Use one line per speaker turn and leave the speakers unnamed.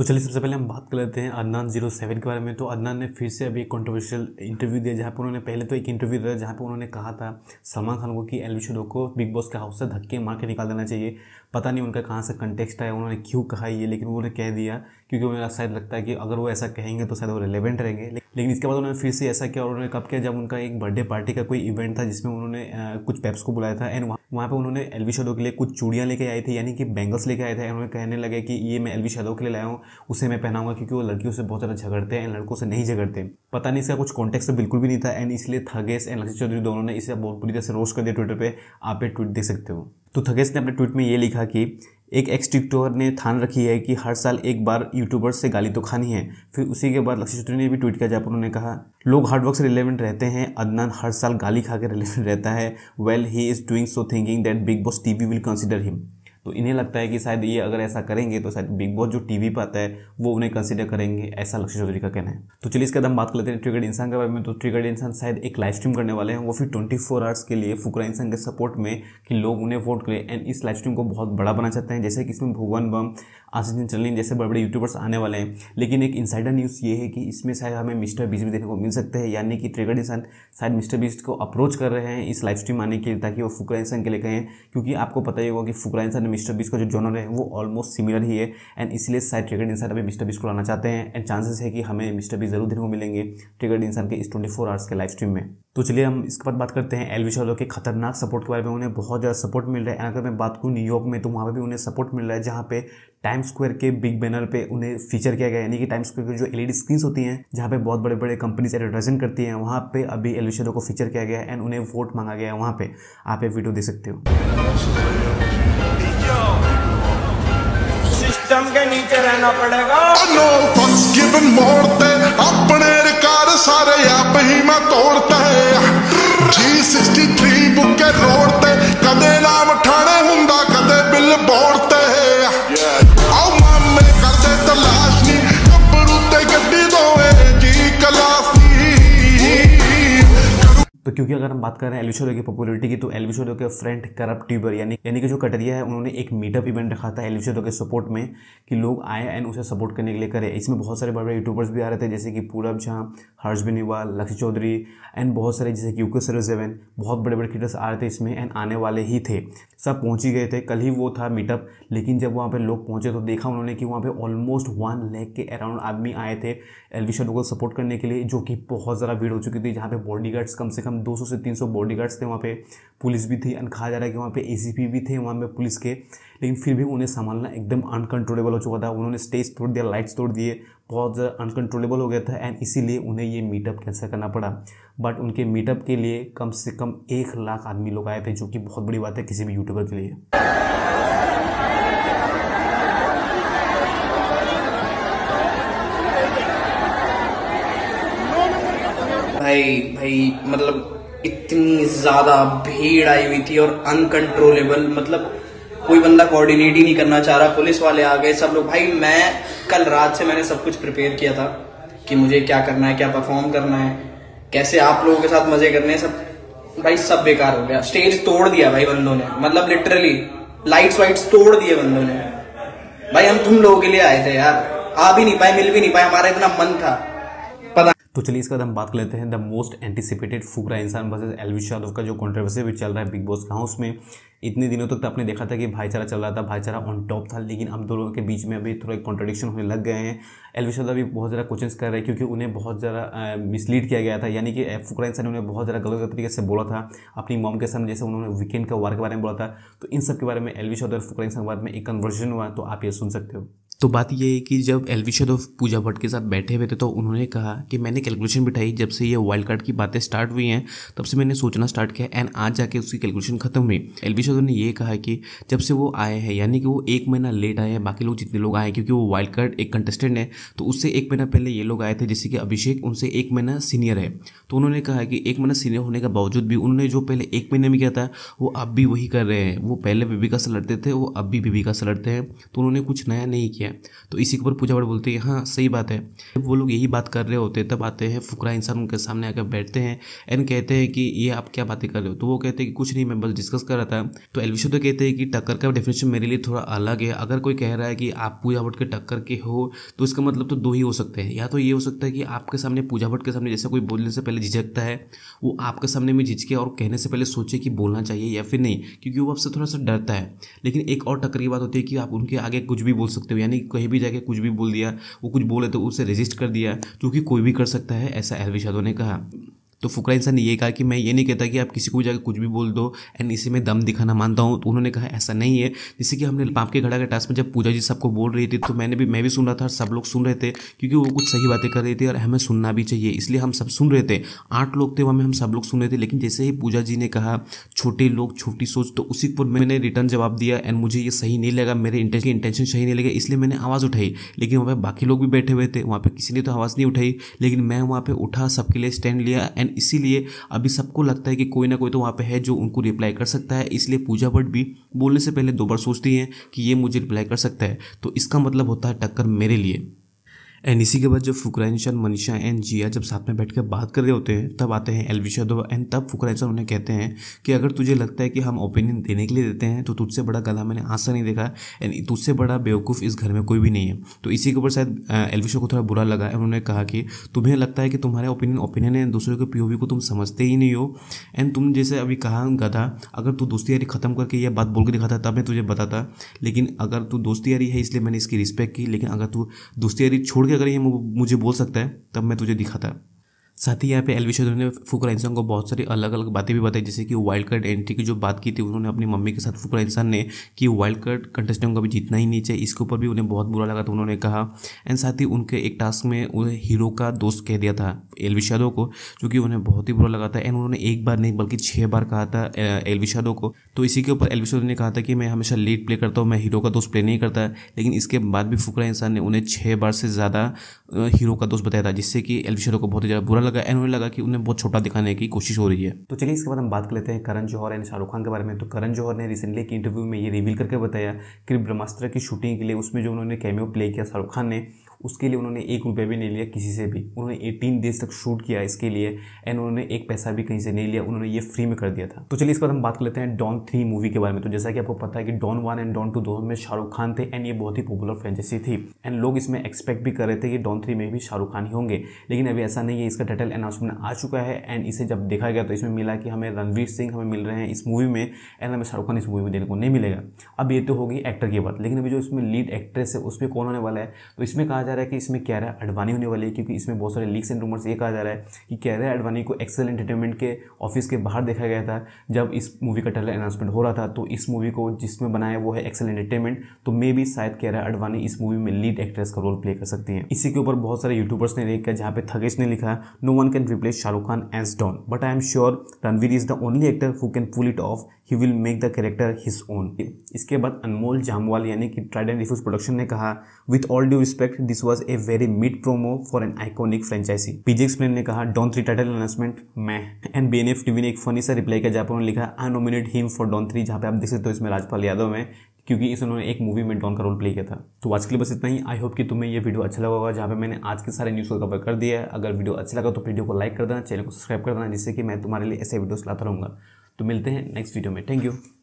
तो चलिए सबसे पहले हम बात कर लेते हैं अदनान जीरो सेवन के बारे में तो अदनान ने फिर से अभी एक कॉन्ट्रोवर्शियल इंटरव्यू दिया जहाँ पर उन्होंने पहले तो एक इंटरव्यू दिया जहाँ पर उन्होंने कहा था सलमान खान को कि एलवी शुरू को बिग बॉस के हाउस से धक्के मार के निकाल देना चाहिए पता नहीं उनका कहाँ से कंटेक्सट आया उन्होंने क्यों कहा ये लेकिन उन्होंने कह दिया क्योंकि उन्हें शायद लगता है कि अगर वो ऐसा कहेंगे तो शायद वो रिलेवेंट रहेंगे लेकिन इसके बाद उन्होंने फिर से ऐसा किया और उन्होंने कब किया जब उनका एक बर्थडे पार्टी का कोई इवेंट था जिसमें उन्होंने कुछ पेप्स को बुलाया था एंड वहाँ वहाँ पे उन्होंने एलवी शेडो के लिए कुछ चूड़ियाँ लेके आई थी यानी कि बैंगल्स लेके आए थे उन्होंने कहने लगे कि ये मैं एलवी शेडो के लिए लाया हूँ उसे मैं पहनाऊंगा क्योंकि वो लड़कियों से बहुत ज़्यादा झगड़ते हैं एंड लड़कों से नहीं झगड़ते पता नहीं इसका कुछ कॉन्टेक्स तो बिल्कुल भी नहीं था एंड इसलिए थगेस एंड लक्ष्य चौधरी दोनों ने इसे बहुत बुरी तरह से रोस्ट कर दिया ट्विटर पर आप ये ट्वीट देख सकते हो तो थगेस ने अपने ट्वीट में ये लिखा कि एक एक्स टिकटॉकर ने ठान रखी है कि हर साल एक बार यूट्यूबर से गाली तो खानी है फिर उसी के बाद लक्ष्य चौधरी ने भी ट्वीट किया जहाँ पर उन्होंने कहा लोग हार्डवर्क से रिलेवेंट रहते हैं अदनान हर साल गाली खा के रिलेवेंट रहता है well he is doing so thinking that Bigg Boss T will consider him तो इन्हें लगता है कि शायद ये अगर ऐसा करेंगे तो शायद बिग बॉस जो टीवी पर आता है वो उन्हें कंसिडर करेंगे ऐसा लक्ष्य चौधरी का कहना है तो चलिए इसके हम बात कर लेते हैं ट्रिगर्ड इंसान के बारे में तो ट्रिगर्ड इंसान शायद एक लाइव स्ट्रीम करने वाले हैं वो फिर ट्वेंटी फोर आवर्स के लिए फुकरा इंसान के सपोर्ट में कि लोग उन्हें वोट करें एंड इस लाइव स्ट्रीम को बहुत बड़ा बना चाहते हैं जैसे कि इसमें भुवन बम आशीष चलिन जैसे बड़े बड़े यूट्यूबर्स आने वाले हैं लेकिन एक इंसाइडर न्यूज़ ये है कि इसमें शायद हमें मिस्टर बीस भी देखने को मिल सकते हैं यानी कि ट्रिगर्ड इंसान शायद मिस्टर बीस्ट को अप्रोच कर रहे हैं इस लाइव स्ट्रीम आने के लिए ताकि वो फुकरा इंसान के लिए कहें क्योंकि आपको पता ही होगा कि फुकरा इंसान मिस्टर बीस का जो जोनर है वो ऑलमोस्ट सिमिलर ही है एंड इसलिए शायद ट्रिगर्ड इंसान अभी मिस्टर बीस को लाना चाहते हैं एंड चांसेस है कि हमें मिस्टर बीस जरूर देखने को मिलेंगे ट्रिगर्ड इंसान के इस ट्वेंटी आवर्स के लाइफ स्ट्रीम में तो चलिए हम इसके बाद बात करते हैं एलवी शॉलो के खतरनाक सपोर्ट के बारे में उन्हें बहुत ज़्यादा सपोर्ट मिल रहा है अगर मैं बात करूँ न्यूयॉर्क में तो वहाँ पर भी उन्हें सपोर्ट मिल रहा है जहाँ पे टाइम स्क्वायर के बिग बैनर पे उन्हें फीचर किया गया यानी कि टाइम स्क्वायर की जो एलईडी स्क्रीन्स होती हैं जहाँ पे बहुत बड़े बड़े कंपनीज एडवर्टाइजमेंट करती हैं वहाँ पे अभी एलवी शॉलो को फीचर किया गया है e एंड उन्हें वोट मांगा गया है वहाँ पर आप ये वीडियो देख सकते हो सिस्टम के नीचे रहना पड़ेगा नो फंस गिवन मोड़ते अपने रिकार सारे आप ही मैं तोड़ते जी सिक्सटी थ्री बुक के रोड़ते कदे नाम ठा क्योंकि अगर हम बात कर रहे हैं एलविशोडो की पॉपुलरिटी की तो एलविशोडो के फ्रेंड करप ट्यूबर यानी यानी कि जो कटरिया है उन्होंने एक मीटअप इवेंट रखा था एलविशोडो के सपोर्ट में कि लोग आए एंड उसे सपोर्ट करने के लिए करें इसमें बहुत सारे बड़े बड़े यूट्यूबर्स भी आ रहे थे जैसे कि पूरब झा हर्ष बेनीवाल लक्ष्य चौधरी एंड बहुत सारे जैसे कि यूके सर सेवन बहुत बड़े बड़े क्रिएटर्स आ रहे थे इसमें एंड आने वाले ही थे सब पहुँच ही गए थे कल ही वो था मीटअप लेकिन जब वहाँ पर लोग पहुँचे तो देखा उन्होंने कि वहाँ पर ऑलमोस्ट वन लैख के अराउंड आदमी आए थे एलविशोडो को सपोर्ट करने के लिए जो कि बहुत ज़्यादा भीड़ हो चुकी थी जहाँ पर बॉडी कम से कम 200 से 300 बॉडीगार्ड्स थे वहाँ पे पुलिस भी थी एंड कहा जा रहा है कि वहाँ पे ए भी थे वहाँ पे पुलिस के लेकिन फिर भी उन्हें संभालना एकदम अनकंट्रोलेबल हो चुका था उन्होंने स्टेज तोड़ दिया लाइट्स तोड़ दिए बहुत ज़्यादा अनकंट्रोलेबल हो गया था एंड इसीलिए उन्हें ये मीटअप कैंसिल करना पड़ा बट उनके मीटअप के लिए कम से कम एक लाख आदमी लोग आए थे जो कि बहुत बड़ी बात है किसी भी यूट्यूबर के लिए भाई भाई मतलब इतनी ज्यादा भीड़ आई हुई थी और अनकंट्रोलेबल मतलब कोई बंदा कोऑर्डिनेट ही नहीं करना चाह रहा पुलिस वाले आ गए सब लोग भाई मैं कल रात से मैंने सब कुछ प्रिपेयर किया था कि मुझे क्या करना है क्या परफॉर्म करना है कैसे आप लोगों के साथ मजे करने हैं सब भाई सब बेकार हो गया स्टेज तोड़ दिया भाई बंदों ने मतलब लिटरली लाइट्स वाइट्स तोड़ दिए बंदों ने भाई हम तुम लोगों के लिए आए थे यार आ भी नहीं पाए मिल भी नहीं पाए हमारा इतना मन था तो चलिए इसके बाद हम बात कर लेते हैं द मोस्ट एंटिसिपेटेड फुकरा इंसान वर्सेज एलविश यादव का जो कॉन्ट्रोवर्सी भी चल रहा है बिग बॉस का हाउस में इतने दिनों तक तो आपने देखा था कि भाईचारा चल रहा था भाईचारा ऑन टॉप था लेकिन अब दोनों के बीच में अभी थोड़ा कॉन्ट्रोडिक्शन होने लग गए हैं एलविश यादव भी बहुत ज़्यादा क्वेश्चन कर रहे हैं क्योंकि उन्हें बहुत ज़्यादा मिसलीड किया गया था यानी कि फुकरा इंसान ने उन्हें बहुत ज़्यादा गलत तरीके से बोला था अपनी मॉम के सामने जैसे उन्होंने वीकेंड का वार के बारे में बोला था तो इन सब के बारे में एलविश यादव फुकरा इंसान के बारे में एक कन्वर्जन हुआ तो आप ये सुन सकते हो तो बात यह है कि जब एलवी यादव पूजा भट्ट के साथ बैठे हुए थे तो उन्होंने कहा कि मैंने कैलकुलेशन बिठाई जब से ये वाइल्ड कार्ड की बातें स्टार्ट हुई हैं तब से मैंने सोचना स्टार्ट किया एंड आज जाके उसकी कैलकुलेशन खत्म हुई एलवी यादव ने यह कहा कि जब से वो आए हैं यानी कि वो एक महीना लेट आए हैं बाकी लोग जितने लोग आए हैं क्योंकि वो वाइल्ड कार्ड एक कंटेस्टेंट है तो उससे एक महीना पहले ये लोग आए थे जैसे कि अभिषेक उनसे एक महीना सीनियर है तो उन्होंने कहा कि एक महीना सीनियर होने के बावजूद भी उन्होंने जो पहले एक महीने में किया था वो अब भी वही कर रहे हैं वो पहले बीबी का से लड़ते थे वो अब भी बीबी का से लड़ते हैं तो उन्होंने कुछ नया नहीं किया हैं तो इसी के ऊपर पूजा पाठ बोलते हैं हाँ सही बात है जब वो लोग यही बात कर रहे होते तब आते हैं फुकरा इंसान उनके सामने आकर बैठते हैं एंड कहते हैं कि ये आप क्या बातें कर रहे हो तो वो कहते हैं कि कुछ नहीं मैं बस डिस्कस कर रहा था तो एलविशो तो कहते हैं कि टक्कर का डेफिनेशन मेरे लिए थोड़ा अलग है अगर कोई कह रहा है कि आप पूजा भट्ट के टक्कर के हो तो इसका मतलब तो दो ही हो सकते हैं या तो ये हो सकता है कि आपके सामने पूजा भट्ट के सामने जैसे कोई बोलने से पहले झिझकता है वो आपके सामने में झिझके और कहने से पहले सोचे कि बोलना चाहिए या फिर नहीं क्योंकि वो आपसे थोड़ा सा डरता है लेकिन एक और टक्कर की बात होती है कि आप उनके आगे कुछ भी बोल सकते हो यानी कहीं भी जाके कुछ भी बोल दिया वो कुछ बोले तो उसे रजिस्ट कर दिया जो कि कोई भी कर सकता है ऐसा एलवी यादव ने कहा तो फुकरा इंसान ने ये कहा कि मैं ये नहीं कहता कि आप किसी को भी जाकर कुछ भी बोल दो एंड इसे मैं दम दिखाना मानता हूँ तो उन्होंने कहा ऐसा नहीं है जैसे कि हमने पाप के घड़ा के टास्क में जब पूजा जी सबको बोल रही थी तो मैंने भी मैं भी सुन रहा था और सब लोग सुन रहे थे क्योंकि वो कुछ सही बातें कर रही थी और हमें सुनना भी चाहिए इसलिए हम सब सुन रहे थे आठ लोग थे वहाँ हम सब लोग सुन रहे थे लेकिन जैसे ही पूजा जी ने कहा छोटे लोग छोटी सोच तो उसी पर मैंने रिटर्न जवाब दिया एंड मुझे ये सही नहीं लगा मेरे इंटेंशन सही नहीं लगे इसलिए मैंने आवाज़ उठाई लेकिन वहाँ पर बाकी लोग भी बैठे हुए थे वहाँ पर किसी ने तो आवाज़ नहीं उठाई लेकिन मैं वहाँ पर उठा सबके लिए स्टैंड लिया एंड एंड इसीलिए अभी सबको लगता है कि कोई ना कोई तो वहाँ पे है जो उनको रिप्लाई कर सकता है इसलिए पूजा भट्ट भी बोलने से पहले दो बार सोचती हैं कि ये मुझे रिप्लाई कर सकता है तो इसका मतलब होता है टक्कर मेरे लिए एंड इसी के बाद जब फुकरा निशान मनीषा एंड जिया जब साथ में बैठ कर बात कर रहे होते हैं तब आते हैं एलविशा दो एंड तब फुकरा निशान उन्हें कहते हैं कि अगर तुझे लगता है कि हम ओपिनियन देने के लिए देते हैं तो तुझसे बड़ा गधा मैंने आज नहीं देखा एंड तुझसे बड़ा बेवकूफ़ इस घर में कोई भी नहीं है तो इसी के ऊपर शायद एलविशा को थोड़ा बुरा लगा एंड उन्होंने कहा कि तुम्हें लगता है कि तुम्हारे ओपिनियन ओपिनियन है दूसरे के पी को तुम समझते ही नहीं हो एंड तुम जैसे अभी कहा गधा अगर तू दोस्ती यारी ख़त्म करके यह बात बोल के दिखाता तब मैं तुझे बताता लेकिन अगर तू दोस्ती यारी है इसलिए मैंने इसकी रिस्पेक्ट की लेकिन अगर तू दोस्ती यारी छोड़ कि अगर ये मुझे बोल सकता है तब मैं तुझे दिखाता साथ ही यहाँ पे एलवी चौधरी ने फुकरा इंसान को बहुत सारी अलग अलग बातें भी बताई जैसे कि वाइल्ड कार्ड एंट्री की जो बात की थी उन्होंने अपनी मम्मी के साथ फुकरा इंसान ने कि वाइल्ड कार्ड कंटेस्टेंट को भी जीतना ही नहीं चाहिए इसके ऊपर भी उन्हें बहुत बुरा लगा था उन्होंने कहा एंड साथ ही उनके एक टास्क में उन्हें हीरो का दोस्त कह दिया था एलवी शादो को जो कि उन्हें बहुत ही बुरा लगा था एंड उन्होंने एक बार नहीं बल्कि छः बार कहा था एलवी शादो को तो इसी के ऊपर एलवी शादो ने कहा था कि मैं हमेशा लेट प्ले करता हूँ मैं हीरो का दोस्त प्ले नहीं करता लेकिन इसके बाद भी फुकरा इंसान ने उन्हें छः बार से ज़्यादा हीरो का दोस्त बताया था जिससे कि एलवी शादो को बहुत ही ज़्यादा बुरा लगा एंड उन्हें लगा कि उन्हें बहुत छोटा दिखाने की कोशिश हो रही है तो चलिए इसके बाद हम बात कर लेते हैं करण जौहर एंड शाहरुख खान के बारे में तो करण जौहर ने रिसेंटली एक इंटरव्यू में ये रिवील करके बताया कि ब्रह्मास्त्र की शूटिंग के लिए उसमें जो उन्होंने कैमियो प्ले किया शाहरुख खान ने उसके लिए उन्होंने एक रुपये भी नहीं लिया किसी से भी उन्होंने एटीन डेज तक शूट किया इसके लिए एंड उन्होंने एक पैसा भी कहीं से नहीं लिया उन्होंने ये फ्री में कर दिया था तो चलिए इसके बाद हम बात कर लेते हैं डॉन थ्री मूवी के बारे में तो जैसा कि आपको पता है कि Don one and Don two दोनों में शाहरुख खान थे एंड ये बहुत ही पॉपुलर फ्रेंचाइजी थी एंड लोग इसमें एक्सपेक्ट भी कर रहे थे कि डॉन थ्री में भी शाहरुख खान ही होंगे लेकिन अभी ऐसा नहीं है इसका टाइटल अनाउंसमेंट आ चुका है एंड इसे जब देखा गया तो इसमें मिला कि हमें रणवीर सिंह हमें मिल रहे हैं इस मूवी में एंड हमें शाहरुख खान इस मूवी में देने को नहीं मिलेगा अब ये तो होगी एक्टर की बात लेकिन अभी जो इसमें लीड एक्ट्रेस है उसमें कौन होने वाला है तो इसमें कहा जा रहा है कि इसमें है अडवानी होने वाली है क्योंकि इसमें बहुत सारे लीक्स एंड रूमर्स ये कहा जा रहा है कि कैरा अडवानी को एक्सेल एंटरटेनमेंट के ऑफिस के बाहर देखा गया था जब इस मूवी का ट्रेलर अनाउंसमेंट हो रहा था तो इस मूवी को जिसमें बनाया वो है एक्सेल एंटरटेनमेंट तो मे भी शायद कह कैरा अडवानी इस मूवी में लीड एक्ट्रेस का रोल प्ले कर सकती है इसी के ऊपर बहुत सारे यूट्यूबर्स ने लिखा जहाँ पे थगेश ने लिखा no one can replace Shahrukh Khan as Don but I am sure Ranveer is the only actor who can pull it off he will make the character his own इसके बाद अनमोल जामवाल यानी कि ट्राइड एंड रिफ्यूज प्रोडक्शन ने कहा with all due respect this this was a very mid promo for an iconic franchise PJ explain ने कहा Don three title announcement मैं and B N F TV ने एक फनी सा रिप्लाई किया जहाँ पर उन्होंने लिखा I nominate him for Don three जहाँ पे आप देख सकते हो इसमें राजपाल यादव है क्योंकि इस उन्होंने एक मूवी में डॉन का रोल प्ले किया था तो आज के लिए बस इतना ही आई होप कि तुम्हें ये वीडियो अच्छा लगा होगा जहाँ पे मैंने आज के सारे न्यूज़ को कवर कर दिया है अगर वीडियो अच्छा लगा तो वीडियो को लाइक कर देना चैनल को सब्सक्राइब कर देना जिससे कि मैं तुम्हारे लिए ऐसे वीडियोस लाता रहूँगा तो मिलते हैं नेक्स्ट वीडियो में थैंक यू